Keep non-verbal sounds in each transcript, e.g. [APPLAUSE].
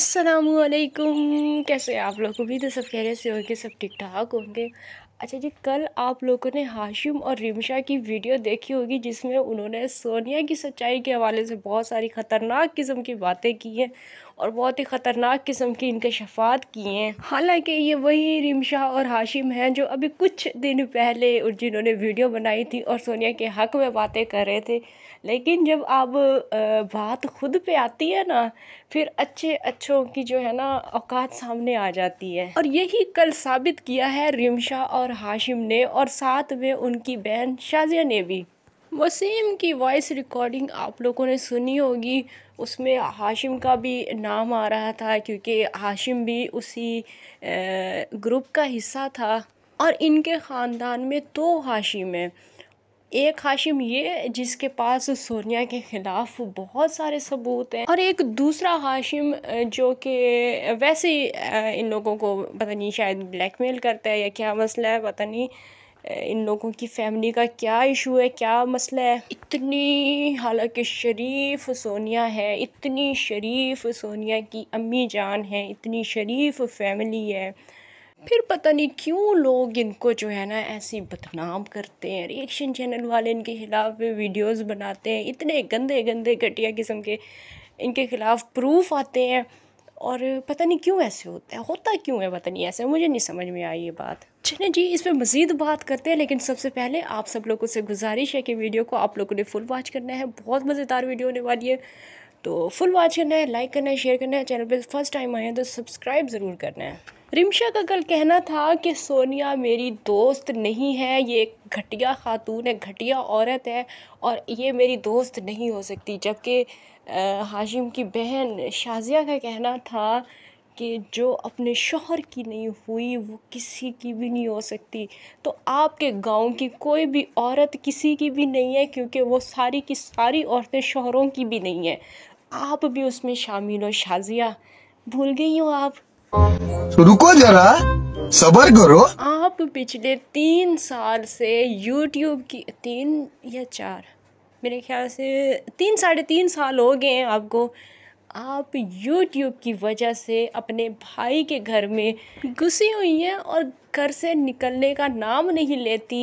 असलकुम कैसे आप लोग उम्मीद है सब कह रहे से होंगे सब ठीक ठाक होंगे अच्छा जी कल आप लोगों ने हाशिम और रिमशा की वीडियो देखी होगी जिसमें उन्होंने सोनिया की सच्चाई के हवाले से बहुत सारी ख़तरनाक किस्म की बातें की हैं और बहुत ही ख़तरनाक किस्म की इनके शफात किए हैं हालांकि ये वही रिमशा और हाशिम हैं जो अभी कुछ दिन पहले जिन्होंने वीडियो बनाई थी और सोनिया के हक़ में बातें कर रहे थे लेकिन जब आप बात खुद पे आती है ना फिर अच्छे अच्छों की जो है ना औकात सामने आ जाती है और यही कल साबित किया है रिमशा और हाशिम ने और साथ में उनकी बहन शाजिया ने भी वसीम की वॉइस रिकॉर्डिंग आप लोगों ने सुनी होगी उसमें हाशिम का भी नाम आ रहा था क्योंकि हाशिम भी उसी ग्रुप का हिस्सा था और इनके ख़ानदान में दो हाशिम हैं एक हाशिम ये जिसके पास सोनिया के ख़िलाफ़ बहुत सारे सबूत हैं और एक दूसरा हाशिम जो कि वैसे ही इन लोगों को पता नहीं शायद ब्लैकमेल करता है या क्या मसला है पता नहीं इन लोगों की फैमिली का क्या इशू है क्या मसला है इतनी हालांकि शरीफ सोनिया है इतनी शरीफ सोनिया की अम्मी जान है इतनी शरीफ फैमिली है फिर पता नहीं क्यों लोग इनको जो है ना ऐसे बदनाम करते हैं रिएक्शन चैनल वाले इनके ख़िलाफ़ वीडियोस बनाते हैं इतने गंदे गंदे घटिया किस्म के इनके ख़िलाफ़ प्रूफ आते हैं और पता नहीं क्यों ऐसे होता है होता क्यों है पता नहीं ऐसे मुझे नहीं समझ में आई ये बात चलें जी इस पर मज़ीद बात करते हैं लेकिन सबसे पहले आप सब लोगों से गुजारिश है कि वीडियो को आप लोगों ने फुल वॉच करना है बहुत मज़ेदार वीडियो होने वाली है तो फुल वॉच करना है लाइक करना है शेयर करना है चैनल पर फर्स्ट टाइम आए हैं तो सब्सक्राइब ज़रूर करना है रिमशा का कल कहना था कि सोनिया मेरी दोस्त नहीं है ये एक घटिया खातून है घटिया औरत है और ये मेरी दोस्त नहीं हो सकती जबकि हाशिम की बहन शाजिया का कहना था कि जो अपने शहर की नहीं हुई वो किसी की भी नहीं हो सकती तो आपके गांव की कोई भी औरत किसी की भी नहीं है क्योंकि वो सारी की सारी औरतें शहरों की भी नहीं है आप भी उसमें शामिल हो शाजिया भूल गई हो आप तो रुको जरा सबर करो आप पिछले तीन साल से यूट्यूब की तीन या चार मेरे ख्याल से तीन साढ़े तीन साल हो गए हैं आपको आप यूट्यूब की वजह से अपने भाई के घर में घुसी हुई हैं और घर से निकलने का नाम नहीं लेती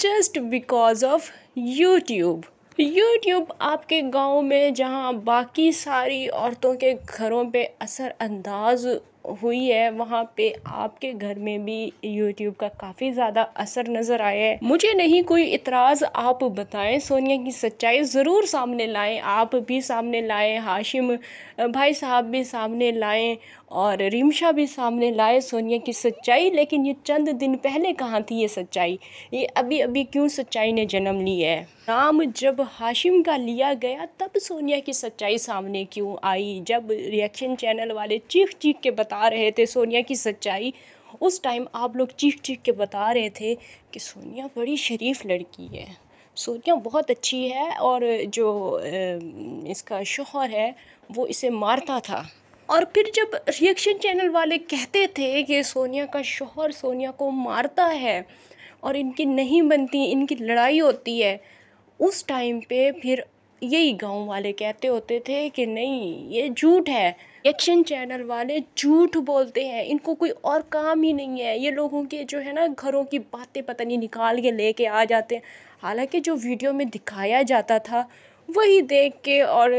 just because of YouTube YouTube आपके गांव में जहां बाकी सारी औरतों के घरों पे असर अंदाज हुई है वहाँ पे आपके घर में भी यूट्यूब का काफ़ी ज़्यादा असर नज़र आया है मुझे नहीं कोई इतराज़ आप बताएं सोनिया की सच्चाई ज़रूर सामने लाएं आप भी सामने लाएं हाशिम भाई साहब भी सामने लाएं और रिमशा भी सामने लाए सोनिया की सच्चाई लेकिन ये चंद दिन पहले कहाँ थी ये सच्चाई ये अभी अभी क्यों सच्चाई ने जन्म लिया है नाम जब हाशिम का लिया गया तब सोनिया की सच्चाई सामने क्यों आई जब रिएक्शन चैनल वाले चीख चीख के बता बता रहे थे सोनिया की सच्चाई उस टाइम आप लोग चीख चीख के बता रहे थे कि सोनिया बड़ी शरीफ लड़की है सोनिया बहुत अच्छी है और जो इसका शोहर है वो इसे मारता था और फिर जब रिएक्शन चैनल वाले कहते थे कि सोनिया का शोहर सोनिया को मारता है और इनकी नहीं बनती इनकी लड़ाई होती है उस टाइम पे फिर यही गांव वाले कहते होते थे कि नहीं ये झूठ है एक्शन चैनल वाले झूठ बोलते हैं इनको कोई और काम ही नहीं है ये लोगों के जो है ना घरों की बातें पता नहीं निकाल के लेके आ जाते हैं हालांकि जो वीडियो में दिखाया जाता था वही देख के और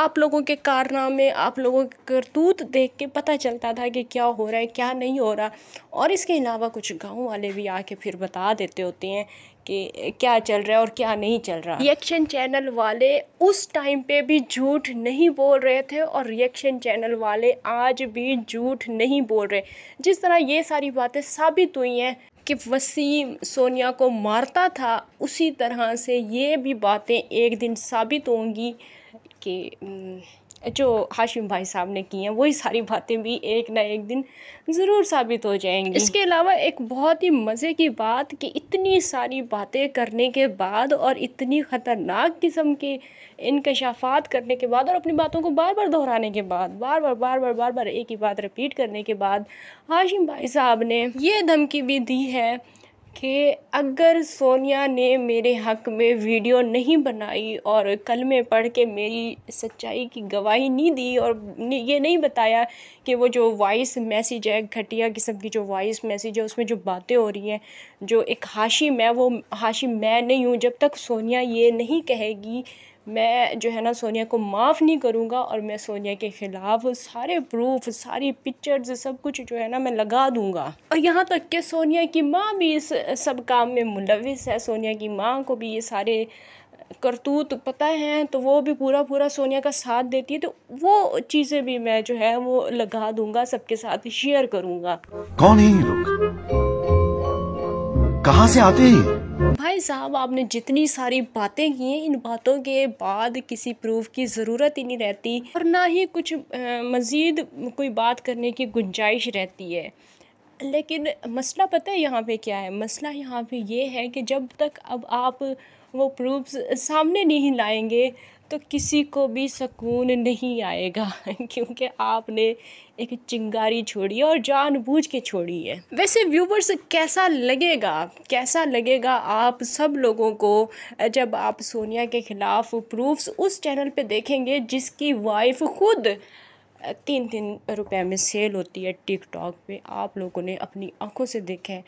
आप लोगों के कारनामे आप लोगों के करतूत देख के पता चलता था कि क्या हो रहा है क्या नहीं हो रहा और इसके अलावा कुछ गांव वाले भी आके फिर बता देते होते हैं कि क्या चल रहा है और क्या नहीं चल रहा रिएक्शन चैनल वाले उस टाइम पे भी झूठ नहीं बोल रहे थे और रिएक्शन चैनल वाले आज भी झूठ नहीं बोल रहे जिस तरह ये सारी बातें साबित हुई हैं कि वसीम सोनिया को मारता था उसी तरह से ये भी बातें एक दिन साबित होंगी कि जो हाशिम भाई साहब ने की हैं वही सारी बातें भी एक ना एक दिन ज़रूर साबित हो जाएंगी इसके अलावा एक बहुत ही मज़े की बात कि इतनी सारी बातें करने के बाद और इतनी ख़तरनाक किस्म के इनकशाफात करने के बाद और अपनी बातों को बार बार दोहराने के बाद बार बार बार बार बार बार एक ही बात रिपीट करने के बाद हाशिम भाई साहब ने यह धमकी भी दी है कि अगर सोनिया ने मेरे हक़ में वीडियो नहीं बनाई और कल में पढ़ के मेरी सच्चाई की गवाही नहीं दी और ये नहीं बताया कि वो जो वॉइस मैसेज है घटिया किस्म की जो वॉइस मैसेज है उसमें जो बातें हो रही हैं जो एक हाशी मैं वो हाशी मैं नहीं हूँ जब तक सोनिया ये नहीं कहेगी मैं जो है ना सोनिया को माफ़ नहीं करूँगा और मैं सोनिया के ख़िलाफ़ सारे प्रूफ सारी पिक्चर्स सब कुछ जो है ना मैं लगा दूँगा और यहाँ तक कि सोनिया की माँ भी इस सब काम में मुलविस है सोनिया की माँ को भी ये सारे करतूत पता है तो वो भी पूरा पूरा सोनिया का साथ देती है तो वो चीज़ें भी मैं जो है वो लगा दूंगा सबके साथ शेयर करूंगा कौन है ये लोग कहाँ से आते हैं भाई साहब आपने जितनी सारी बातें की हैं इन बातों के बाद किसी प्रूफ की ज़रूरत ही नहीं रहती और ना ही कुछ मज़ीद कोई बात करने की गुंजाइश रहती है लेकिन मसला पता है यहाँ पे क्या है मसला यहाँ पे ये है कि जब तक अब आप वो प्रूफ्स सामने नहीं लाएंगे तो किसी को भी सुकून नहीं आएगा [LAUGHS] क्योंकि आपने एक चिंगारी छोड़ी और जानबूझ के छोड़ी है वैसे व्यूवर्स कैसा लगेगा कैसा लगेगा आप सब लोगों को जब आप सोनिया के ख़िलाफ़ प्रूफ्स उस चैनल पे देखेंगे जिसकी वाइफ खुद तीन तीन रुपए में सेल होती है टिकटॉक पे आप लोगों ने अपनी आंखों से देखा है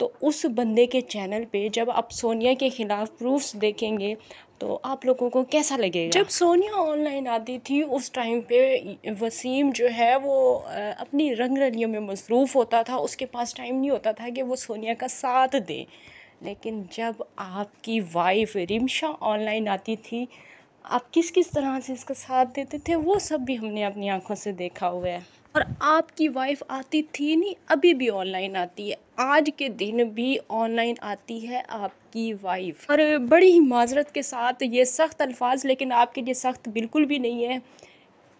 तो उस बंदे के चैनल पे जब आप सोनिया के ख़िलाफ़ प्रूफ्स देखेंगे तो आप लोगों को कैसा लगेगा जब सोनिया ऑनलाइन आती थी उस टाइम पे वसीम जो है वो अपनी रंग रलियों में मसरूफ़ होता था उसके पास टाइम नहीं होता था कि वो सोनिया का साथ दे लेकिन जब आपकी वाइफ रिमशा ऑनलाइन आती थी आप किस किस तरह से इसका साथ देते थे वो सब भी हमने अपनी आंखों से देखा हुआ है और आपकी वाइफ आती थी नहीं अभी भी ऑनलाइन आती है आज के दिन भी ऑनलाइन आती है आपकी वाइफ और बड़ी ही माजरत के साथ ये सख्त अल्फाज लेकिन आपके लिए सख्त बिल्कुल भी नहीं है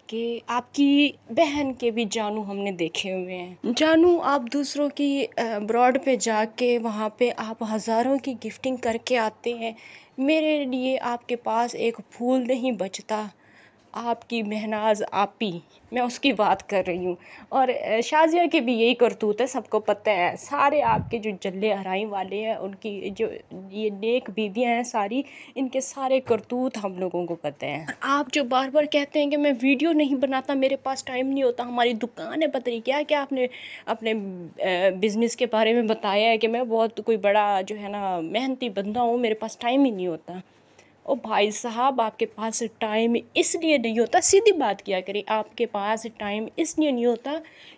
कि आपकी बहन के भी जानू हमने देखे हुए हैं जानू आप दूसरों की ब्रॉड पे जाके वहाँ पे आप हज़ारों की गिफ्टिंग करके आते हैं मेरे लिए आपके पास एक फूल नहीं बचता आपकी महनाज आपी मैं उसकी बात कर रही हूँ और शाजिया के भी यही करतूत है सबको पता है सारे आपके जो जल्ले हराई वाले हैं उनकी जो ये नेक बीवियाँ हैं सारी इनके सारे करतूत हम लोगों को पता हैं आप जो बार बार कहते हैं कि मैं वीडियो नहीं बनाता मेरे पास टाइम नहीं होता हमारी दुकान है पता नहीं क्या क्या आपने अपने बिज़नेस के बारे में बताया है कि मैं बहुत कोई बड़ा जो है ना मेहनती बंदा हूँ मेरे पास टाइम ही नहीं होता ओ भाई साहब आपके पास टाइम इसलिए नहीं होता सीधी बात किया करें आपके पास टाइम इसलिए नहीं होता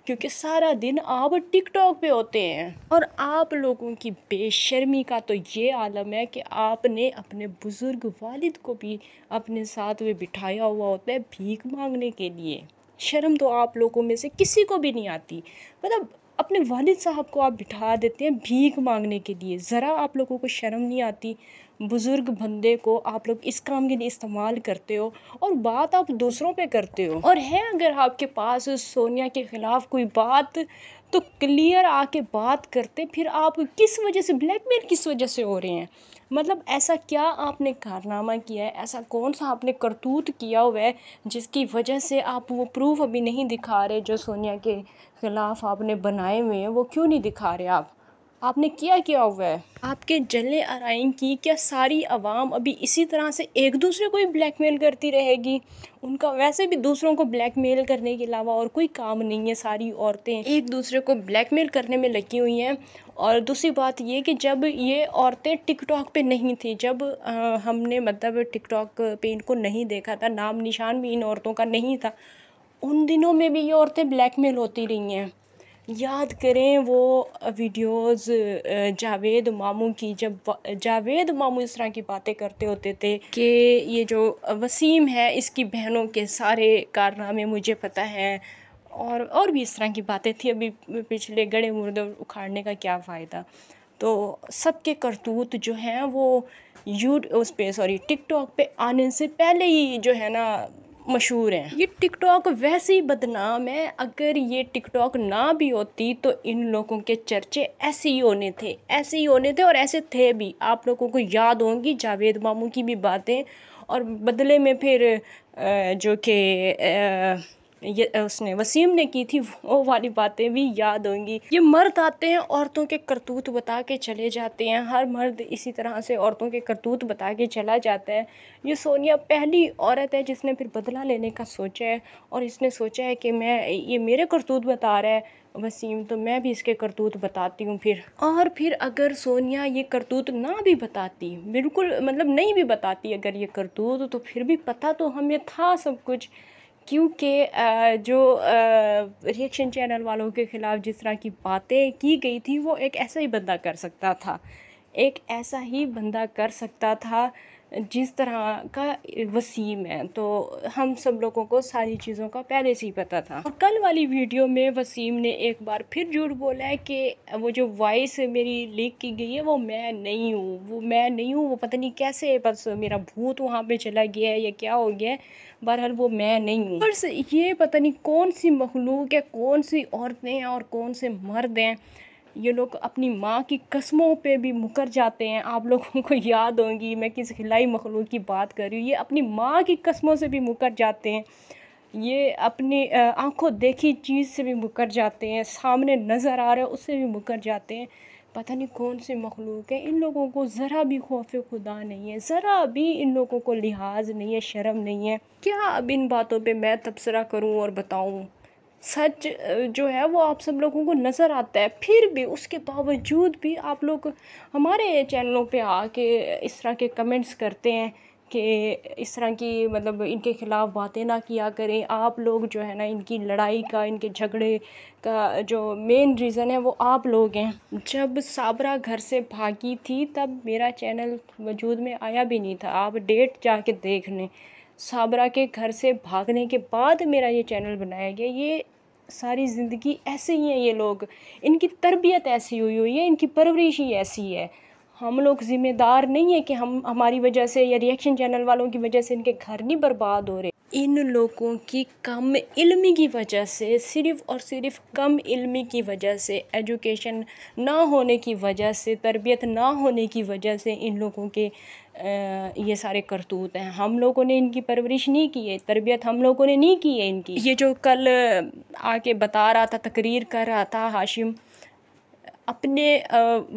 क्योंकि सारा दिन आप टिकटॉक पे होते हैं और आप लोगों की बेशर्मी का तो ये आलम है कि आपने अपने बुज़ुर्ग वालिद को भी अपने साथ में बिठाया हुआ होता है भीख मांगने के लिए शर्म तो आप लोगों में से किसी को भी नहीं आती मतलब अपने वालिद साहब को आप बिठा देते हैं भीख मांगने के लिए ज़रा आप लोगों को शर्म नहीं आती बुज़ुर्ग बंदे को आप लोग इस काम के लिए इस्तेमाल करते हो और बात आप दूसरों पे करते हो और है अगर आपके पास सोनिया के ख़िलाफ़ कोई बात तो क्लियर आके बात करते फिर आप किस वजह से ब्लैकमेल किस वजह से हो रहे हैं मतलब ऐसा क्या आपने कारनामा किया है ऐसा कौन सा आपने करतूत किया हुआ है जिसकी वजह से आप वो प्रूफ अभी नहीं दिखा रहे जो सोनिया के ख़िलाफ़ आपने बनाए हुए हैं वो क्यों नहीं दिखा रहे आप आपने किया क्या हुआ है आपके जले आरइन की क्या सारी आवाम अभी इसी तरह से एक दूसरे को ही ब्लैकमेल करती रहेगी उनका वैसे भी दूसरों को ब्लैकमेल करने के अलावा और कोई काम नहीं है सारी औरतें एक दूसरे को ब्लैकमेल करने में लगी हुई हैं और दूसरी बात ये कि जब ये औरतें टिकटॉक पे नहीं थी जब आ, हमने मतलब टिकटॉक पे इनको नहीं देखा था नाम निशान भी इन औरतों का नहीं था उन दिनों में भी ये औरतें ब्लैकमेल होती रही हैं याद करें वो वीडियोस जावेद मामू की जब जावेद मामू इस तरह की बातें करते होते थे कि ये जो वसीम है इसकी बहनों के सारे कारनामे मुझे पता हैं और और भी इस तरह की बातें थी अभी पिछले गड़े मुर्दे उखाड़ने का क्या फ़ायदा तो सबके करतूत जो हैं वो यू उस पर सॉरी टिकटॉक पे आने से पहले ही जो है ना मशहूर हैं ये टिकटॉक वैसे ही बदनाम है अगर ये टिकटॉक ना भी होती तो इन लोगों के चर्चे ऐसे ही होने थे ऐसे ही होने थे और ऐसे थे भी आप लोगों को याद होंगी जावेद मामू की भी बातें और बदले में फिर जो कि ये उसने वसीम ने की थी वो वाली बातें भी याद होंगी ये मर्द आते हैं औरतों के करतूत बता के चले जाते हैं हर मर्द इसी तरह से औरतों के करतूत बता के चला जाता है ये सोनिया पहली औरत है जिसने फिर बदला लेने का सोचा है और इसने सोचा है कि मैं ये मेरे करतूत बता रहा है वसीम तो मैं भी इसके करतूत बताती हूँ फिर और फिर अगर सोनिया ये करतूत ना भी बताती बिल्कुल मतलब नहीं भी बताती अगर ये करतूत तो फिर भी पता तो हमें था सब कुछ क्योंकि जो रिएक्शन चैनल वालों के ख़िलाफ़ जिस तरह की बातें की गई थी वो एक ऐसा ही बंदा कर सकता था एक ऐसा ही बंदा कर सकता था जिस तरह का वसीम है तो हम सब लोगों को सारी चीज़ों का पहले से ही पता था और कल वाली वीडियो में वसीम ने एक बार फिर झूठ बोला है कि वो जो वॉइस मेरी लीक की गई है वो मैं नहीं हूँ वो मैं नहीं हूँ वो पता नहीं कैसे बस मेरा भूत वहाँ पे चला गया है या क्या हो गया है बहरहाल वो मैं नहीं हूँ बस ये पता नहीं कौन सी मखलूक है कौन सी औरतें हैं और कौन से मर्द हैं ये लोग अपनी माँ की कस्मों पे भी मुकर जाते हैं आप लोगों को याद होंगी मैं किस खिलाई मखलूक की बात कर रही हूँ ये अपनी माँ की कस्मों से भी मुकर जाते हैं ये अपनी आंखों देखी चीज़ से भी मुकर जाते हैं सामने नज़र आ रहा है उससे भी मुकर जाते हैं पता नहीं कौन से मखलूक है इन लोगों को ज़रा भी खौफ खुदा नहीं है ज़रा भी इन लोगों को लिहाज नहीं है शर्म नहीं है क्या अब इन बातों पे मैं तबसरा करूं और बताऊं सच जो है वो आप सब लोगों को नज़र आता है फिर भी उसके बावजूद भी आप लोग हमारे चैनलों पे आके इस तरह के कमेंट्स करते हैं कि इस तरह की मतलब इनके ख़िलाफ़ बातें ना किया करें आप लोग जो है ना इनकी लड़ाई का इनके झगड़े का जो मेन रीज़न है वो आप लोग हैं जब साबरा घर से भागी थी तब मेरा चैनल वजूद में आया भी नहीं था आप डेट जा के देख लें साबरा के घर से भागने के बाद मेरा ये चैनल बनाया गया ये सारी ज़िंदगी ऐसे ही हैं ये लोग इनकी तरबियत ऐसी हुई हुई है इनकी परवरिश ही ऐसी है हम लोग ज़िम्मेदार नहीं है कि हम हमारी वजह से या रिएक्शन चैनल वालों की वजह से इनके घर नहीं बर्बाद हो रहे इन लोगों की कम इल्मी की वजह से सिर्फ़ और सिर्फ कम इल्मी की वजह से एजुकेशन ना होने की वजह से तरबियत ना होने की वजह से इन लोगों के ये सारे करतूत हैं हम लोगों ने इनकी परवरिश नहीं की है तरबियत हम लोगों ने नहीं की है इनकी ये जो कल आके बता रहा था तकरीर कर रहा था हाशिम अपने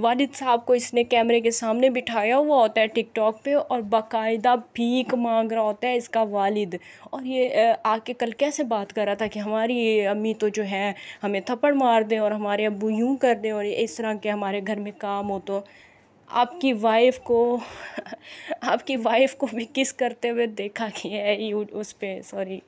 वालिद साहब को इसने कैमरे के सामने बिठाया हुआ होता है टिकटॉक पे और बाकायदा भीख मांग रहा होता है इसका वालिद और ये आके कल कैसे बात कर रहा था कि हमारी अम्मी तो जो है हमें थप्पड़ मार दें और हमारे अबू यूँ कर दें और इस तरह के हमारे घर में काम हो तो आपकी वाइफ को [LAUGHS] आपकी वाइफ को भी किस करते हुए देखा गया है उस पर सॉरी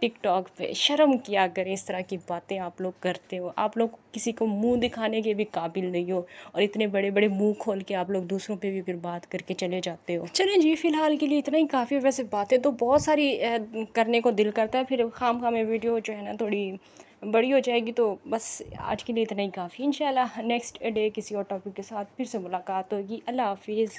टिकटॉक पे शर्म किया करें इस तरह की बातें आप लोग करते हो आप लोग किसी को मुंह दिखाने के भी काबिल नहीं हो और इतने बड़े बड़े मुंह खोल के आप लोग दूसरों पे भी फिर बात करके चले जाते हो चलें जी फिलहाल के लिए इतना ही काफ़ी वैसे बातें तो बहुत सारी करने को दिल करता है फिर खाम खाम वीडियो जो है ना थोड़ी बड़ी हो जाएगी तो बस आज के लिए इतना ही काफ़ी इंशाल्लाह नेक्स्ट डे किसी और टॉपिक के साथ फिर से मुलाकात होगी अल्लाह हाफिज़